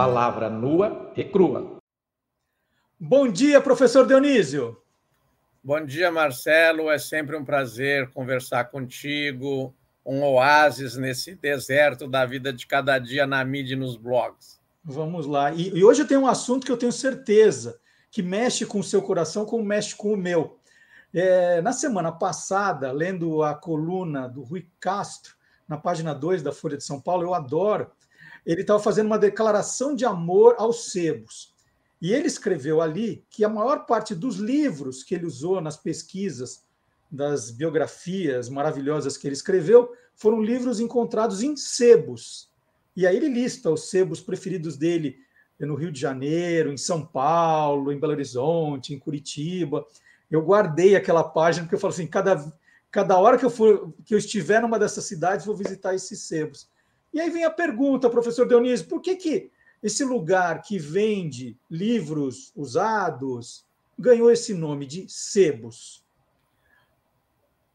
palavra nua e crua. Bom dia, professor Dionísio. Bom dia, Marcelo. É sempre um prazer conversar contigo. Um oásis nesse deserto da vida de cada dia na mídia e nos blogs. Vamos lá. E, e hoje eu tenho um assunto que eu tenho certeza que mexe com o seu coração, como mexe com o meu. É, na semana passada, lendo a coluna do Rui Castro, na página 2 da Folha de São Paulo, eu adoro ele estava fazendo uma declaração de amor aos sebos. E ele escreveu ali que a maior parte dos livros que ele usou nas pesquisas das biografias maravilhosas que ele escreveu foram livros encontrados em sebos. E aí ele lista os sebos preferidos dele no Rio de Janeiro, em São Paulo, em Belo Horizonte, em Curitiba. Eu guardei aquela página porque eu falo assim, cada, cada hora que eu for que eu estiver numa dessas cidades, vou visitar esses sebos. E aí vem a pergunta, professor Dionísio, por que, que esse lugar que vende livros usados ganhou esse nome de sebos?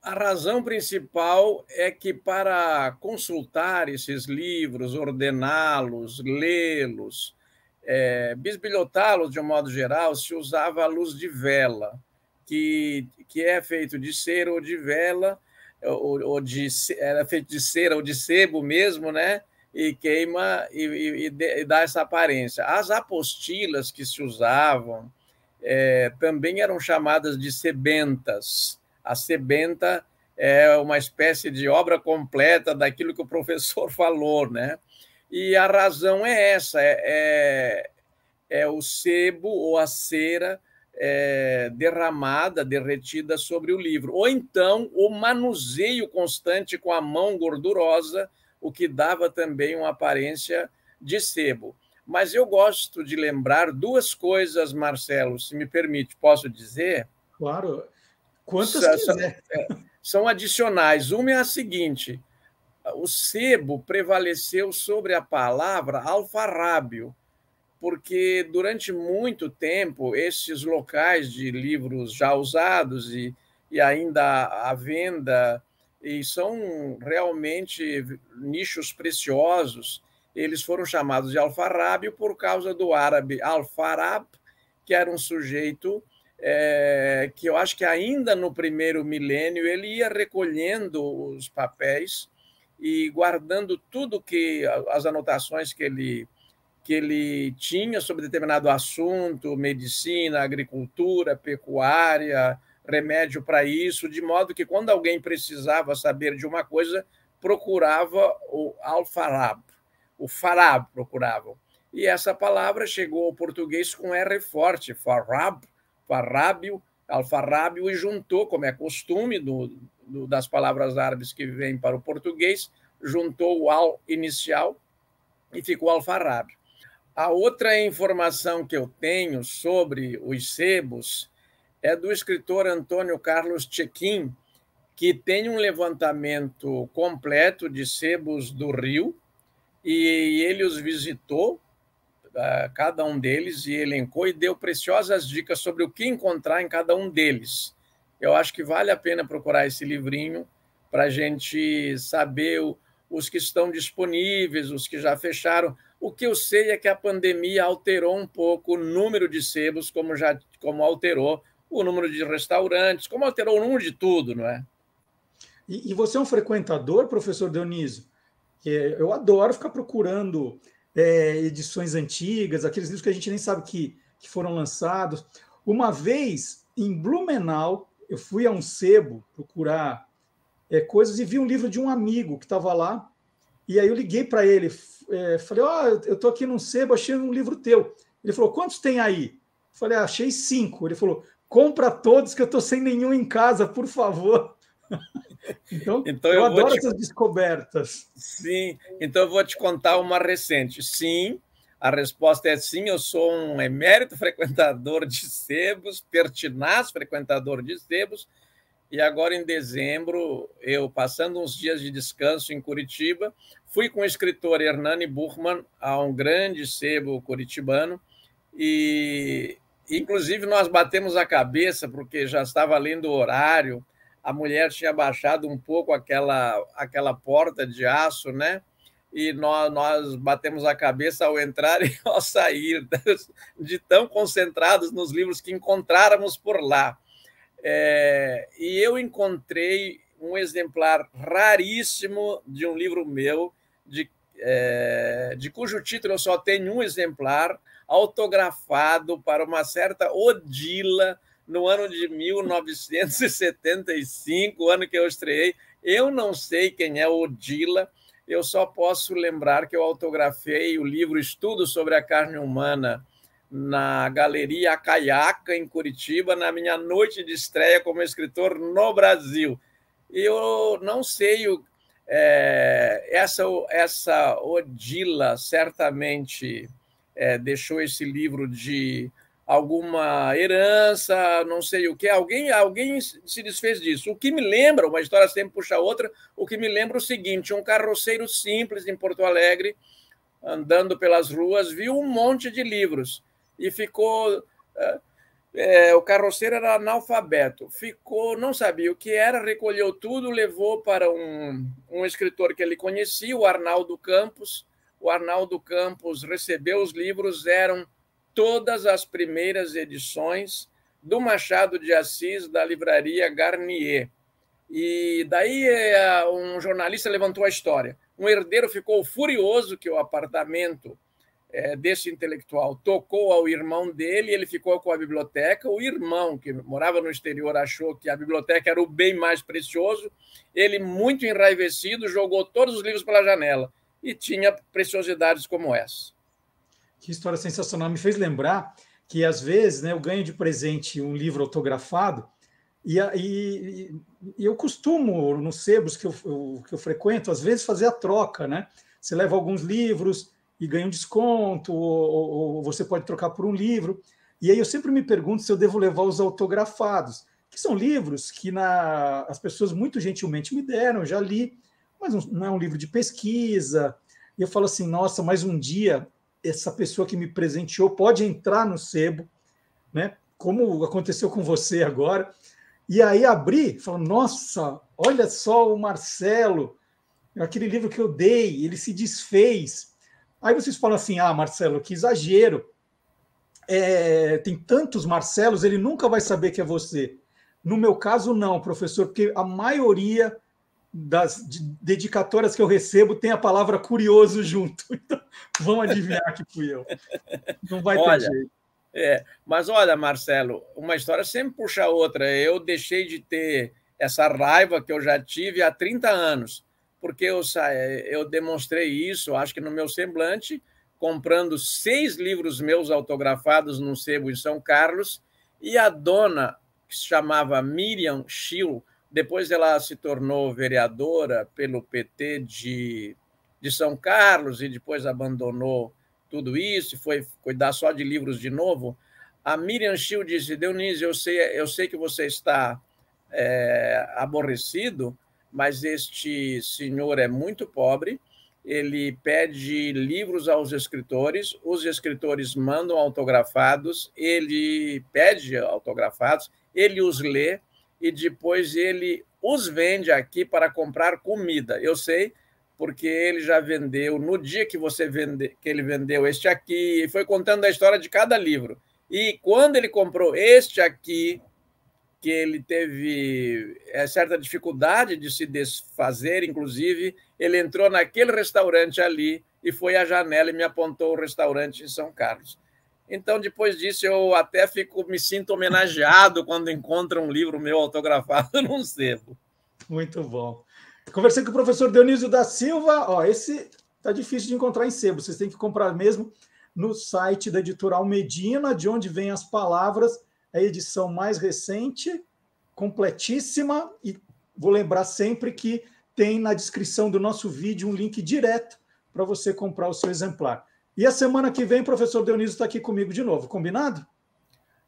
A razão principal é que, para consultar esses livros, ordená-los, lê-los, é, bisbilhotá-los de um modo geral, se usava a luz de vela, que, que é feito de cera ou de vela, ou, ou de, era feito de cera ou de sebo mesmo, né? E queima e, e, e dá essa aparência. As apostilas que se usavam é, também eram chamadas de sebentas. A sebenta é uma espécie de obra completa daquilo que o professor falou, né? E a razão é essa: é, é, é o sebo ou a cera é, derramada, derretida sobre o livro. Ou então o manuseio constante com a mão gordurosa, o que dava também uma aparência de sebo. Mas eu gosto de lembrar duas coisas, Marcelo, se me permite, posso dizer? Claro. Quantas são, quiser. É, são adicionais. Uma é a seguinte: o sebo prevaleceu sobre a palavra alfarrábio, porque durante muito tempo esses locais de livros já usados e, e ainda à venda e são realmente nichos preciosos. Eles foram chamados de alfarrábio por causa do árabe alfarab, que era um sujeito é, que eu acho que ainda no primeiro milênio ele ia recolhendo os papéis e guardando tudo que as anotações que ele que ele tinha sobre determinado assunto, medicina, agricultura, pecuária, remédio para isso, de modo que quando alguém precisava saber de uma coisa, procurava o al o Farab procuravam. E essa palavra chegou ao português com R forte, Farab, Farrábio, al e juntou, como é costume do, do, das palavras árabes que vêm para o português, juntou o Al inicial e ficou al a outra informação que eu tenho sobre os sebos é do escritor Antônio Carlos Chequim, que tem um levantamento completo de sebos do Rio e ele os visitou, ah, cada um deles, e elencou e deu preciosas dicas sobre o que encontrar em cada um deles. Eu acho que vale a pena procurar esse livrinho para a gente saber os que estão disponíveis, os que já fecharam o que eu sei é que a pandemia alterou um pouco o número de sebos, como já como alterou o número de restaurantes, como alterou o número de tudo, não é? E, e você é um frequentador, professor Dionísio? Eu adoro ficar procurando é, edições antigas, aqueles livros que a gente nem sabe que, que foram lançados. Uma vez, em Blumenau, eu fui a um sebo procurar é, coisas e vi um livro de um amigo que estava lá e aí eu liguei para ele, é, falei, ó, oh, eu estou aqui num sebo, achei um livro teu. Ele falou, quantos tem aí? Eu falei, ah, achei cinco. Ele falou, compra todos que eu estou sem nenhum em casa, por favor. então, então, eu, eu adoro te... essas descobertas. Sim, então eu vou te contar uma recente. Sim, a resposta é sim, eu sou um emérito frequentador de sebos, pertinaz frequentador de sebos, e agora, em dezembro, eu, passando uns dias de descanso em Curitiba, fui com o escritor Hernani Buchmann a um grande sebo curitibano e, inclusive, nós batemos a cabeça porque já estava lendo o horário, a mulher tinha baixado um pouco aquela, aquela porta de aço, né? e nós, nós, batemos a cabeça ao entrar e ao sair, de tão concentrados nos livros que encontráramos por lá. É, e eu encontrei um exemplar raríssimo de um livro meu, de, é, de cujo título eu só tenho um exemplar, autografado para uma certa Odila no ano de 1975, o ano que eu estreiei. Eu não sei quem é Odila, eu só posso lembrar que eu autografei o livro Estudo sobre a Carne Humana na Galeria caiaca em Curitiba, na minha noite de estreia como escritor no Brasil. Eu não sei o, é, essa, essa Odila certamente é, deixou esse livro de alguma herança, não sei o que. Alguém, alguém se desfez disso. O que me lembra, uma história sempre puxa outra, o que me lembra o seguinte: um carroceiro simples em Porto Alegre, andando pelas ruas, viu um monte de livros e ficou. É, é, o carroceiro era analfabeto, ficou, não sabia o que era, recolheu tudo, levou para um, um escritor que ele conhecia, o Arnaldo Campos. O Arnaldo Campos recebeu os livros, eram todas as primeiras edições do Machado de Assis da livraria Garnier. E daí é, um jornalista levantou a história. Um herdeiro ficou furioso que o apartamento é, desse intelectual tocou ao irmão dele, ele ficou com a biblioteca. O irmão, que morava no exterior, achou que a biblioteca era o bem mais precioso. Ele, muito enraivecido, jogou todos os livros pela janela e tinha preciosidades como essa. Que história sensacional! Me fez lembrar que, às vezes, né, eu ganho de presente um livro autografado. E, e, e eu costumo, nos sebos que eu, eu, que eu frequento, às vezes fazer a troca, né? Você leva alguns livros, e ganha um desconto, ou, ou, ou, você pode trocar por um livro. E aí eu sempre me pergunto se eu devo levar os autografados, que são livros que na, as pessoas muito gentilmente me deram, já li, mas não é um livro de pesquisa. E eu falo assim, nossa, mais um dia essa pessoa que me presenteou pode entrar no sebo, né? Como aconteceu com você agora. E aí abri, falo, nossa, olha só o Marcelo, aquele livro que eu dei, ele se desfez Aí vocês falam assim: ah, Marcelo, que exagero. É, tem tantos Marcelos, ele nunca vai saber que é você. No meu caso, não, professor, porque a maioria das dedicatórias que eu recebo tem a palavra curioso junto. Então, vão adivinhar que fui eu. Não vai olha, ter jeito. É, mas olha, Marcelo, uma história sempre puxa a outra. Eu deixei de ter essa raiva que eu já tive há 30 anos porque eu, eu demonstrei isso, acho que no meu semblante, comprando seis livros meus autografados num sebo em São Carlos, e a dona, que se chamava Miriam Schill, depois ela se tornou vereadora pelo PT de, de São Carlos e depois abandonou tudo isso e foi cuidar só de livros de novo. A Miriam Schill disse: Dionísio, eu sei, eu sei que você está é, aborrecido, mas este senhor é muito pobre. Ele pede livros aos escritores, os escritores mandam autografados, ele pede autografados, ele os lê e depois ele os vende aqui para comprar comida. Eu sei, porque ele já vendeu no dia que você vende, que ele vendeu este aqui, e foi contando a história de cada livro. E quando ele comprou este aqui, que ele teve é, certa dificuldade de se desfazer, inclusive, ele entrou naquele restaurante ali e foi à janela e me apontou o restaurante em São Carlos. Então, depois disso, eu até fico, me sinto homenageado quando encontro um livro meu autografado num sebo. Muito bom. Conversei com o professor Dionísio da Silva. Ó, esse tá difícil de encontrar em sebo. Vocês têm que comprar mesmo no site da Editorial Medina, de onde vêm as palavras é a edição mais recente, completíssima, e vou lembrar sempre que tem na descrição do nosso vídeo um link direto para você comprar o seu exemplar. E a semana que vem, o professor Dionísio está aqui comigo de novo, combinado?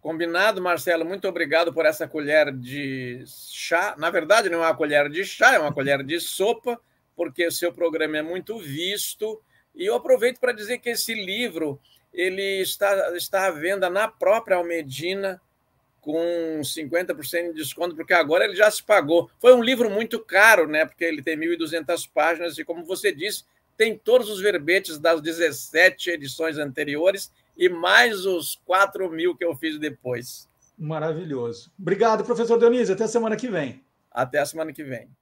Combinado, Marcelo. Muito obrigado por essa colher de chá. Na verdade, não é uma colher de chá, é uma colher de sopa, porque o seu programa é muito visto. E eu aproveito para dizer que esse livro ele está, está à venda na própria Almedina com 50% de desconto, porque agora ele já se pagou. Foi um livro muito caro, né? Porque ele tem 1.200 páginas e, como você disse, tem todos os verbetes das 17 edições anteriores e mais os 4 mil que eu fiz depois. Maravilhoso. Obrigado, professor Dionísio. Até a semana que vem. Até a semana que vem.